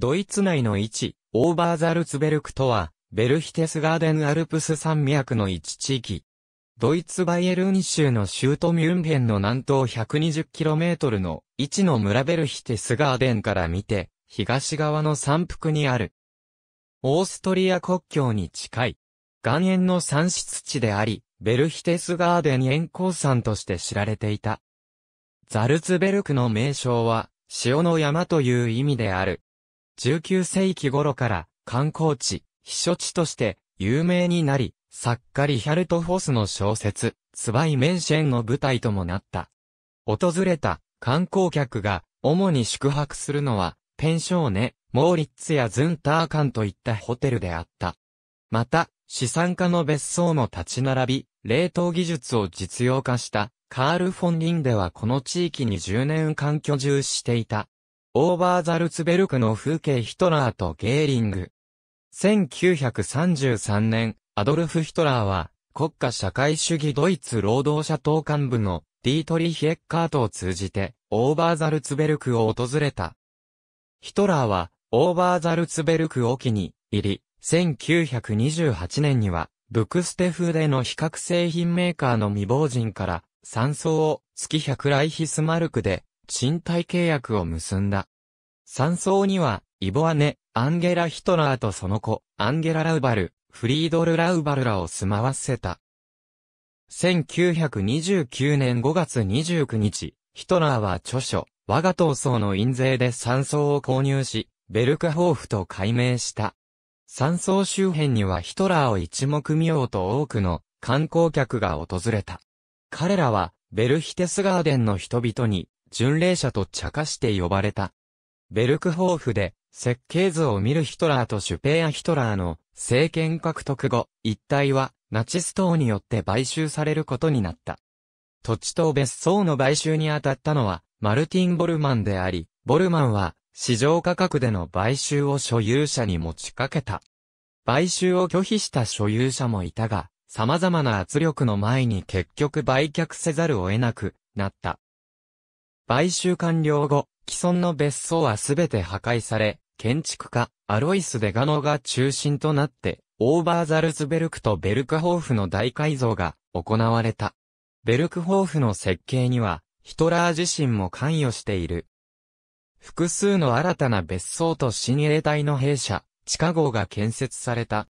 ドイツ内の位置、オーバーザルツベルクとは、ベルヒテスガーデンアルプス山脈の一地域。ドイツバイエルン州のシュートミュンヘンの南東 120km の位置の村ベルヒテスガーデンから見て、東側の山腹にある。オーストリア国境に近い。岩塩の山室地であり、ベルヒテスガーデン塩鉱山として知られていた。ザルツベルクの名称は、塩の山という意味である。19世紀頃から観光地、避暑地として有名になり、ッカリヒャルト・フォスの小説、ツバイ・メンシェンの舞台ともなった。訪れた観光客が主に宿泊するのは、ペンショーネ、モーリッツやズンターカンといったホテルであった。また、資産家の別荘も立ち並び、冷凍技術を実用化した、カール・フォン・リンではこの地域に10年間居住していた。オーバーザルツベルクの風景ヒトラーとゲーリング。1933年、アドルフ・ヒトラーは、国家社会主義ドイツ労働者党幹部のディートリヒ・エッカートを通じて、オーバーザルツベルクを訪れた。ヒトラーは、オーバーザルツベルク沖に入り、1928年には、ブクステフでの比較製品メーカーの未亡人から、山荘を月100ライヒスマルクで賃貸契約を結んだ。山荘には、イボアネ、アンゲラ・ヒトラーとその子、アンゲラ・ラウバル、フリードル・ラウバルらを住まわせた。1929年5月29日、ヒトラーは著書、我が闘争の印税で山荘を購入し、ベルクホーフと改名した。山荘周辺にはヒトラーを一目見ようと多くの観光客が訪れた。彼らは、ベルヒテスガーデンの人々に、巡礼者と茶化して呼ばれた。ベルクホーフで、設計図を見るヒトラーとシュペーア・ヒトラーの政権獲得後、一帯はナチス党によって買収されることになった。土地と別荘の買収に当たったのはマルティン・ボルマンであり、ボルマンは市場価格での買収を所有者に持ちかけた。買収を拒否した所有者もいたが、様々な圧力の前に結局売却せざるを得なくなった。買収完了後、既存の別荘はすべて破壊され、建築家、アロイス・デガノが中心となって、オーバーザルツベルクとベルクホーフの大改造が行われた。ベルクホーフの設計には、ヒトラー自身も関与している。複数の新たな別荘と親衛隊の兵舎、地下壕が建設された。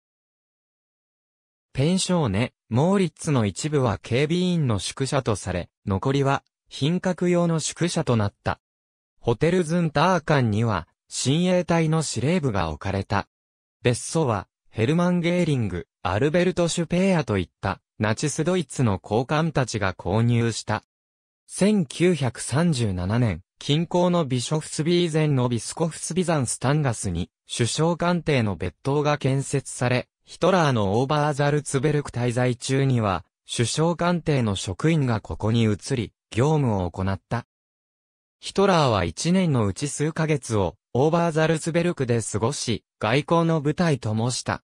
ペンショーネ、モーリッツの一部は警備員の宿舎とされ、残りは品格用の宿舎となった。ホテルズンター館には、親衛隊の司令部が置かれた。別荘は、ヘルマン・ゲーリング、アルベルト・シュペーアといった、ナチスドイツの高官たちが購入した。1937年、近郊のビショフスビーゼンのビスコフスビザンスタンガスに、首相官邸の別棟が建設され、ヒトラーのオーバーザルツベルク滞在中には、首相官邸の職員がここに移り、業務を行った。ヒトラーは一年のうち数ヶ月をオーバーザルツベルクで過ごし、外交の舞台ともした。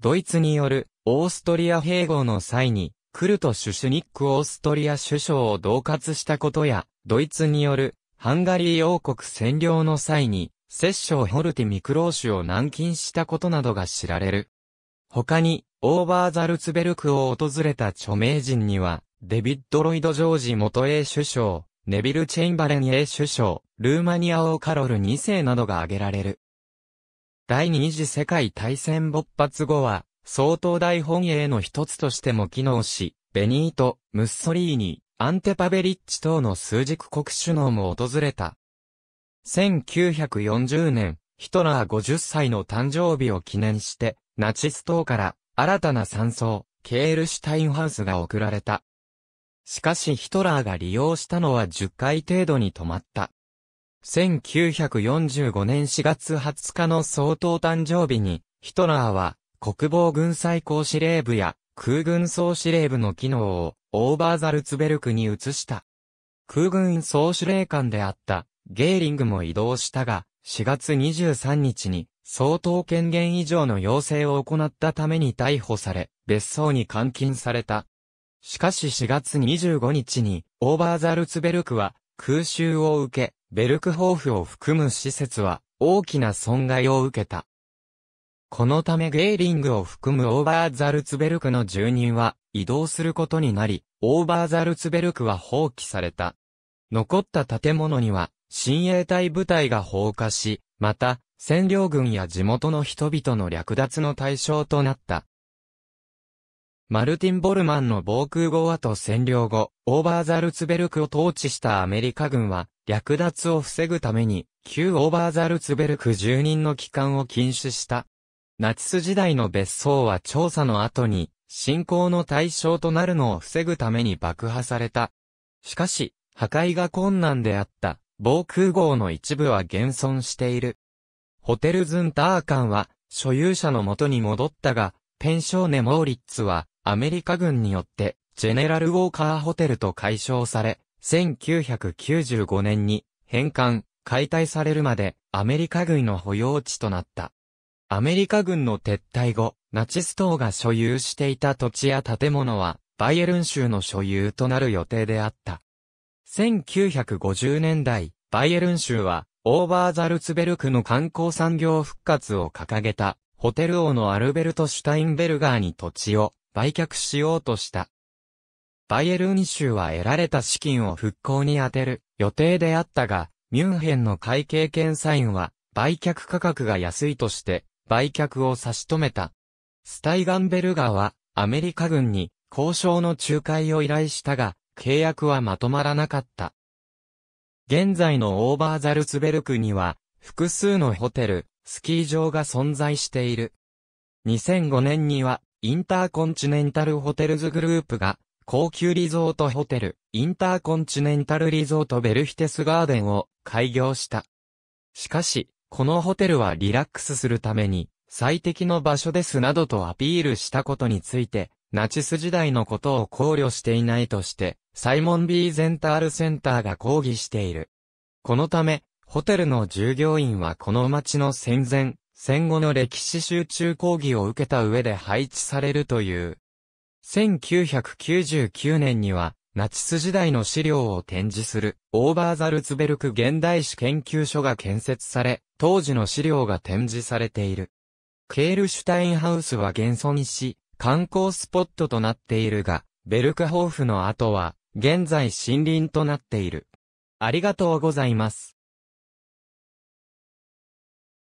ドイツによるオーストリア併合の際に、クルト・シュシュニック・オーストリア首相を同喝したことや、ドイツによるハンガリー王国占領の際に、摂政ホルティ・ミクローシュを軟禁したことなどが知られる。他に、オーバーザルツベルクを訪れた著名人には、デビッド・ロイド・ジョージ元英首相、ネビル・チェインバレン英首相、ルーマニア王カロル2世などが挙げられる。第二次世界大戦勃発後は、総統大本営の一つとしても機能し、ベニート、ムッソリーニ、アンテパベリッチ等の数軸国首脳も訪れた。1940年、ヒトラー50歳の誕生日を記念して、ナチス党から新たな山荘、ケールシュタインハウスが贈られた。しかしヒトラーが利用したのは10回程度に止まった。1945年4月20日の総統誕生日に、ヒトラーは国防軍最高司令部や空軍総司令部の機能をオーバーザルツベルクに移した。空軍総司令官であったゲーリングも移動したが、4月23日に総統権限以上の要請を行ったために逮捕され、別荘に監禁された。しかし4月25日に、オーバーザルツベルクは、空襲を受け、ベルクホーフを含む施設は、大きな損害を受けた。このためゲーリングを含むオーバーザルツベルクの住人は移動することになり、オーバーザルツベルクは放棄された。残った建物には、親衛隊部隊が放火し、また、占領軍や地元の人々の略奪の対象となった。マルティン・ボルマンの防空壕跡占領後、オーバーザルツベルクを統治したアメリカ軍は、略奪を防ぐために、旧オーバーザルツベルク住人の帰還を禁止した。ナチス時代の別荘は調査の後に、侵攻の対象となるのを防ぐために爆破された。しかし、破壊が困難であった、防空壕の一部は現存している。ホテルズンターカンは、所有者の元に戻ったが、ペンショーネ・モーリッツは、アメリカ軍によって、ジェネラルウォーカーホテルと解消され、1995年に返還、解体されるまでアメリカ軍の保養地となった。アメリカ軍の撤退後、ナチス党が所有していた土地や建物は、バイエルン州の所有となる予定であった。1950年代、バイエルン州は、オーバーザルツベルクの観光産業復活を掲げた、ホテル王のアルベルト・シュタインベルガーに土地を売却しようとした。バイエルン州は得られた資金を復興に充てる予定であったが、ミュンヘンの会計検査員は売却価格が安いとして売却を差し止めた。スタイガンベルガーはアメリカ軍に交渉の仲介を依頼したが、契約はまとまらなかった。現在のオーバーザルツベルクには複数のホテル、スキー場が存在している。2005年にはインターコンチネンタルホテルズグループが、高級リゾートホテル、インターコンチネンタルリゾートベルヒテスガーデンを開業した。しかし、このホテルはリラックスするために、最適の場所ですなどとアピールしたことについて、ナチス時代のことを考慮していないとして、サイモン・ビーゼンタールセンターが抗議している。このため、ホテルの従業員はこの街の戦前、戦後の歴史集中講義を受けた上で配置されるという。1999年には、ナチス時代の資料を展示する、オーバーザルツベルク現代史研究所が建設され、当時の資料が展示されている。ケールシュタインハウスは現存し、観光スポットとなっているが、ベルクホーフの後は、現在森林となっている。ありがとうございます。